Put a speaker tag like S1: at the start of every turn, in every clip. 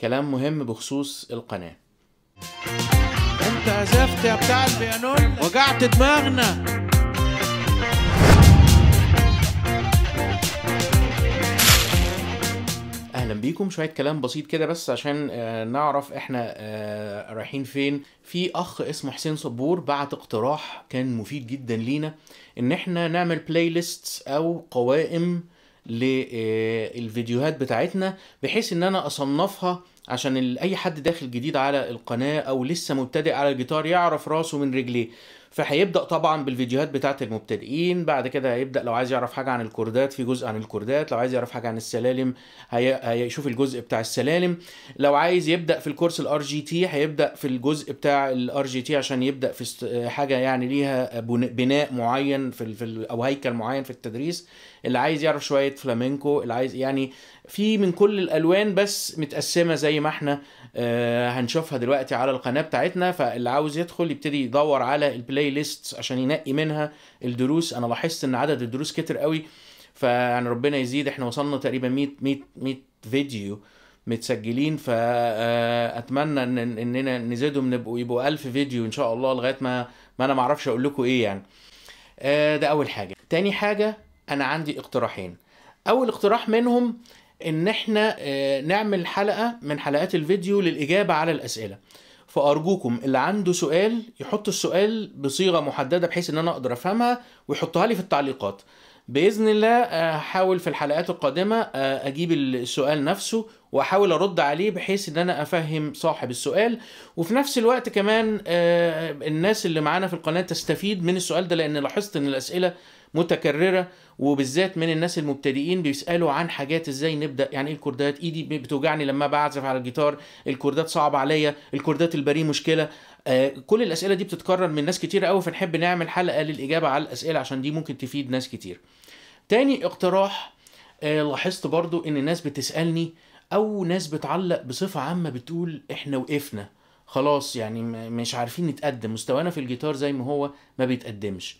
S1: كلام مهم بخصوص القناة انت عزفت يا بتاع البيانون وجعت دماغنا اهلا بيكم شويه كلام بسيط كده بس عشان آه، نعرف احنا آه، رايحين فين في اخ اسمه حسين صبور بعت اقتراح كان مفيد جدا لينا ان احنا نعمل بلاي ليست او قوائم للفيديوهات آه، بتاعتنا بحيث ان انا اصنفها عشان اي حد داخل جديد على القناه او لسه مبتدئ على الجيتار يعرف راسه من رجليه فهيبدا طبعا بالفيديوهات بتاعه المبتدئين بعد كده هيبدا لو عايز يعرف حاجه عن الكوردات في جزء عن الكوردات لو عايز يعرف حاجه عن السلالم هي... هيشوف الجزء بتاع السلالم لو عايز يبدا في الكورس الار جي تي هيبدا في الجزء بتاع الار جي تي عشان يبدا في حاجه يعني ليها بناء معين في, في او هيكل معين في التدريس اللي عايز يعرف شويه فلامينكو اللي عايز يعني في من كل الالوان بس متقسمه زي ما احنا آه، هنشوفها دلوقتي على القناه بتاعتنا فاللي عاوز يدخل يبتدي يدور على البلاي ليست عشان ينقي منها الدروس انا لاحظت ان عدد الدروس كتر قوي فعن ربنا يزيد احنا وصلنا تقريبا 100 100 100 فيديو متسجلين فاتمنى آه، ان اننا نزيدهم نبقوا يبقوا 1000 فيديو ان شاء الله لغايه ما ما انا ما اعرفش اقول لكم ايه يعني آه، ده اول حاجه تاني حاجه انا عندي اقتراحين اول اقتراح منهم ان احنا آه، نعمل حلقه من حلقات الفيديو للاجابه على الاسئله فارجوكم اللي عنده سؤال يحط السؤال بصيغه محدده بحيث ان انا اقدر افهمها ويحطها لي في التعليقات باذن الله احاول آه، في الحلقات القادمه آه، اجيب السؤال نفسه واحاول ارد عليه بحيث ان انا افهم صاحب السؤال وفي نفس الوقت كمان الناس اللي معانا في القناه تستفيد من السؤال ده لان لاحظت ان الاسئله متكرره وبالذات من الناس المبتدئين بيسالوا عن حاجات ازاي نبدا يعني ايه الكوردات ايدي بتوجعني لما بعزف على الجيتار الكوردات صعبه عليا الكوردات البري مشكله آه كل الاسئله دي بتتكرر من ناس كتير قوي فنحب نعمل حلقه للاجابه على الاسئله عشان دي ممكن تفيد ناس كتير تاني اقتراح آه لاحظت برضو ان الناس بتسالني او ناس بتعلق بصفه عامه بتقول احنا وقفنا خلاص يعني مش عارفين نتقدم مستوانا في الجيتار زي ما هو ما بيتقدمش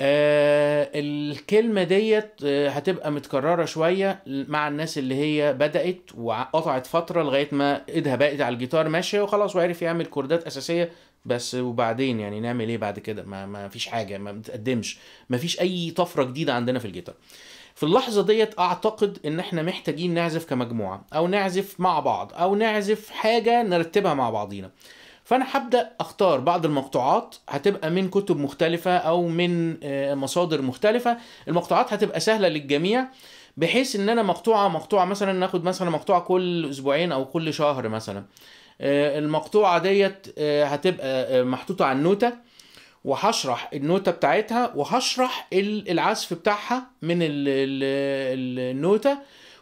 S1: آه الكلمة ديت آه هتبقى متكررة شوية مع الناس اللي هي بدأت وقطعت فترة لغاية ما ايدها بقت على الجيتار ماشية وخلاص وعرف يعمل كوردات أساسية بس وبعدين يعني نعمل ايه بعد كده ما, ما فيش حاجة ما بتقدمش ما فيش أي طفرة جديدة عندنا في الجيتار في اللحظة ديت أعتقد إن إحنا محتاجين نعزف كمجموعة أو نعزف مع بعض أو نعزف حاجة نرتبها مع بعضينا فانا هبدا اختار بعض المقطوعات هتبقى من كتب مختلفه او من آه، مصادر مختلفه المقطوعات هتبقى سهله للجميع بحيث ان انا مقطوعه مقطوعه مثلا ناخد مثلا مقطوعه كل اسبوعين او كل شهر مثلا آه، المقطوعه ديت آه، هتبقى محطوطه على النوته وهشرح النوته بتاعتها وهشرح العزف بتاعها من النوته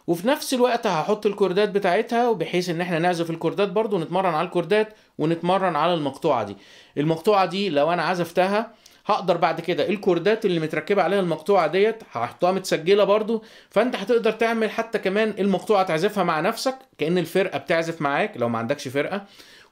S1: وفي نفس الوقت هحط الكوردات بتاعتها بحيث ان احنا نعزف الكوردات برضو ونتمرن على الكوردات ونتمرن على المقطوعه دي المقطوعه دي لو انا عزفتها هقدر بعد كده الكوردات اللي متركبه عليها المقطوعه ديت هحطها متسجله برضو فانت هتقدر تعمل حتى كمان المقطوعه تعزفها مع نفسك كان الفرقه بتعزف معاك لو ما عندكش فرقه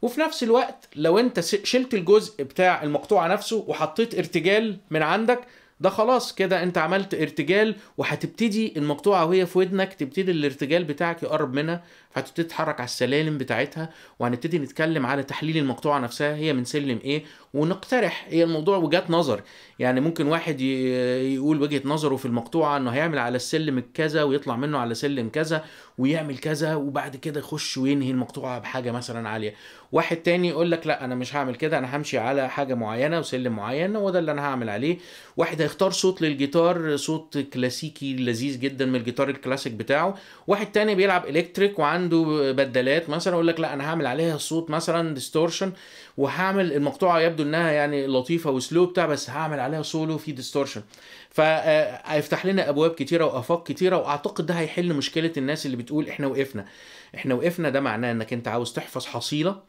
S1: وفي نفس الوقت لو انت شلت الجزء بتاع المقطوعه نفسه وحطيت ارتجال من عندك ده خلاص كده انت عملت ارتجال وهتبتدي المقطوعه وهي في ودنك تبتدي الارتجال بتاعك يقرب منها فهتبتدي تتحرك على السلالم بتاعتها وهنبتدي نتكلم على تحليل المقطوعه نفسها هي من سلم ايه ونقترح هي الموضوع وجهات نظر يعني ممكن واحد يقول وجهه نظره في المقطوعه انه هيعمل على السلم كذا ويطلع منه على سلم كذا ويعمل كذا وبعد كده يخش وينهي المقطوعه بحاجه مثلا عاليه واحد تاني يقول لك لا انا مش هعمل كده انا همشي على حاجه معينه وسلم معين وده اللي انا هعمل عليه واحد هيختار صوت للجيتار صوت كلاسيكي لذيذ جدا من الجيتار الكلاسيك بتاعه واحد تاني بيلعب الكتريك وعنده بدلات مثلا يقول لك لا انا هعمل عليها صوت مثلا ديستورشن وهعمل المقطوعه يبدو انها يعني لطيفه وسلو بتاع بس هعمل عليها سولو في ديستورشن فهيفتح آه، لنا ابواب كتيره وافاق كتيره واعتقد ده هيحل مشكله الناس اللي بتقول احنا وقفنا احنا وقفنا ده معناه انك انت عاوز تحفظ حصيله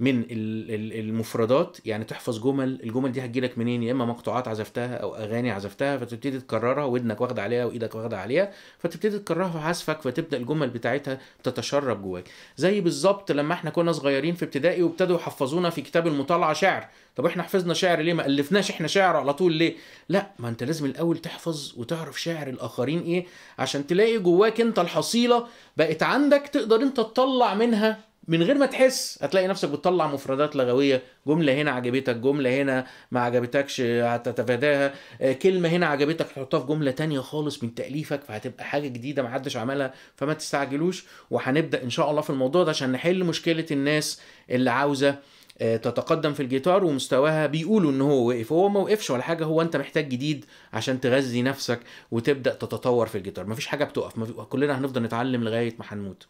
S1: من المفردات يعني تحفظ جمل الجمل دي هتجيلك منين يا اما مقطوعات عزفتها او اغاني عزفتها فتبتدي تكررها ودنك واخده عليها وايدك واخده عليها فتبتدي تكررها في عزفك فتبدا الجمل بتاعتها تتشرب جواك زي بالظبط لما احنا كنا صغيرين في ابتدائي وابتدوا يحفظونا في كتاب المطالعه شعر طب احنا حفظنا شعر ليه ما الفناش احنا شعر على طول ليه لا ما انت لازم الاول تحفظ وتعرف شعر الاخرين ايه عشان تلاقي جواك انت الحصيله بقت عندك تقدر انت تطلع منها من غير ما تحس هتلاقي نفسك بتطلع مفردات لغويه جمله هنا عجبتك جمله هنا ما عجبتكش هتتفاداها آه، كلمه هنا عجبتك تحطها في جمله تانية خالص من تاليفك فهتبقى حاجه جديده ما حدش عملها فما تستعجلوش وهنبدا ان شاء الله في الموضوع ده عشان نحل مشكله الناس اللي عاوزه آه، تتقدم في الجيتار ومستواها بيقولوا ان هو وقف هو ما وقفش ولا حاجه هو انت محتاج جديد عشان تغذي نفسك وتبدا تتطور في الجيتار مفيش حاجه بتقف كلنا هنفضل نتعلم لغايه ما هنموت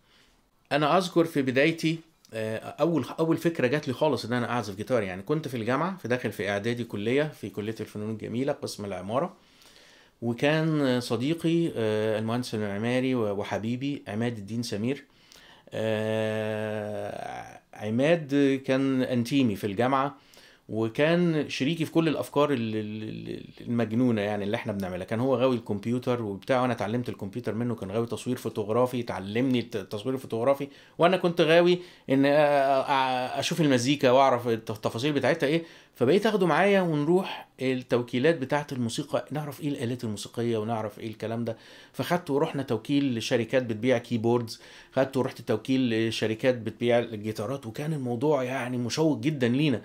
S1: انا اذكر في بدايتي آه، اول اول فكره جات لي خالص ان انا اعزف جيتار يعني كنت في الجامعه في داخل في اعدادي كليه في كليه الفنون الجميله قسم العماره وكان صديقي آه، المهندس المعماري وحبيبي عماد الدين سمير آه، عماد كان انتيمي في الجامعه وكان شريكي في كل الافكار المجنونه يعني اللي احنا بنعملها كان هو غاوي الكمبيوتر وبتاع وانا اتعلمت الكمبيوتر منه كان غاوي تصوير فوتوغرافي تعلمني التصوير الفوتوغرافي وانا كنت غاوي ان اشوف المزيكا واعرف التفاصيل بتاعتها ايه فبقيت اخده معايا ونروح التوكيلات بتاعه الموسيقى نعرف ايه الالات الموسيقيه ونعرف ايه الكلام ده فخدت ورحنا توكيل لشركات بتبيع كيبوردز خدت ورحت توكيل لشركات بتبيع الجيتارات وكان الموضوع يعني مشوق جدا لينا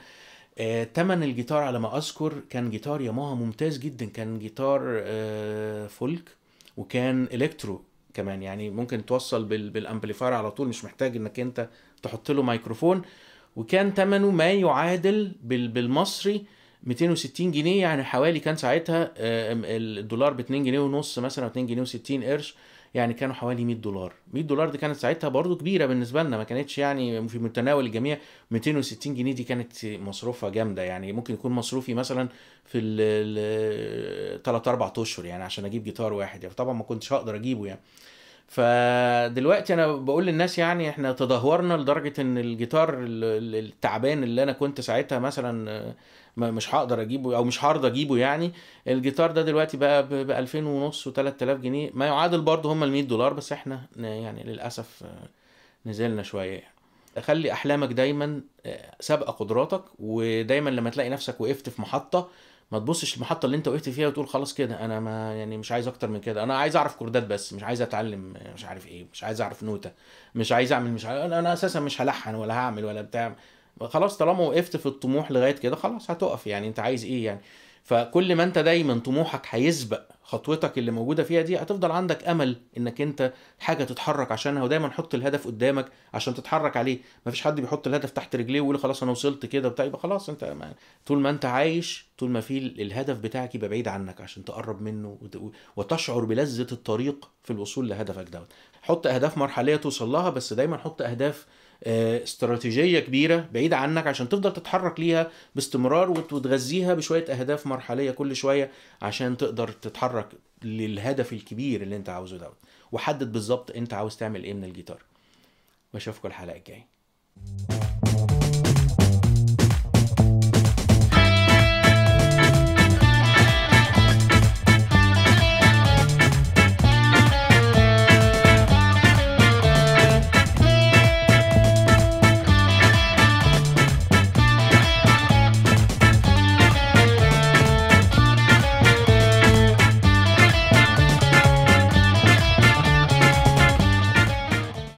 S1: آه، تمن الجيتار على ما اذكر كان جيتار ياماها ممتاز جدا كان جيتار آه، فولك وكان الكترو كمان يعني ممكن توصل بالامبليفاير على طول مش محتاج انك انت تحط له ميكروفون وكان تمنه ما يعادل بالمصري 260 جنيه يعني حوالي كان ساعتها آه، الدولار ب 2 جنيه ونص مثلا 2 جنيه و60 قرش يعني كانوا حوالي 100 دولار 100 دولار دي كانت ساعتها برضو كبيره بالنسبه لنا ما كانتش يعني في متناول الجميع 260 جنيه دي كانت مصروفه جامده يعني ممكن يكون مصروفي مثلا في ال 3 4 اشهر يعني عشان اجيب جيتار واحد يعني طبعا ما كنتش هقدر اجيبه يعني فدلوقتي انا بقول للناس يعني احنا تدهورنا لدرجه ان الجيتار التعبان اللي انا كنت ساعتها مثلا آه، مش هقدر اجيبه او مش هرضى اجيبه يعني الجيتار ده دلوقتي بقى ب 2000 ونص و3000 جنيه ما يعادل برضه هم ال 100 دولار بس احنا يعني للاسف آه، نزلنا شويه يعني. خلي احلامك دايما آه، سابقه قدراتك ودايما لما تلاقي نفسك وقفت في محطه ما تبصش المحطه اللي انت وقفت فيها وتقول خلاص كده انا ما يعني مش عايز اكتر من كده انا عايز اعرف كوردات بس مش عايز اتعلم مش عارف ايه مش عايز اعرف نوته مش عايز اعمل مش عارف انا, أنا اساسا مش هلحن ولا هعمل ولا بتاع خلاص طالما وقفت في الطموح لغايه كده خلاص هتقف يعني انت عايز ايه يعني فكل ما انت دايما طموحك هيسبق خطوتك اللي موجوده فيها دي هتفضل عندك امل انك انت حاجه تتحرك عشانها ودايما حط الهدف قدامك عشان تتحرك عليه مفيش حد بيحط الهدف تحت رجليه ويقول خلاص انا وصلت كده بتاع يبقى خلاص انت ما. طول ما انت عايش طول ما في الهدف بتاعك يبقى بعيد عنك عشان تقرب منه وتشعر بلذه الطريق في الوصول لهدفك دوت حط اهداف مرحليه توصل لها بس دايما حط اهداف استراتيجيه كبيره بعيده عنك عشان تفضل تتحرك ليها باستمرار وتغذيها بشويه اهداف مرحليه كل شويه عشان تقدر تتحرك للهدف الكبير اللي انت عاوزه دوت وحدد بالظبط انت عاوز تعمل ايه من الجيتار واشوفكم الحلقه الجايه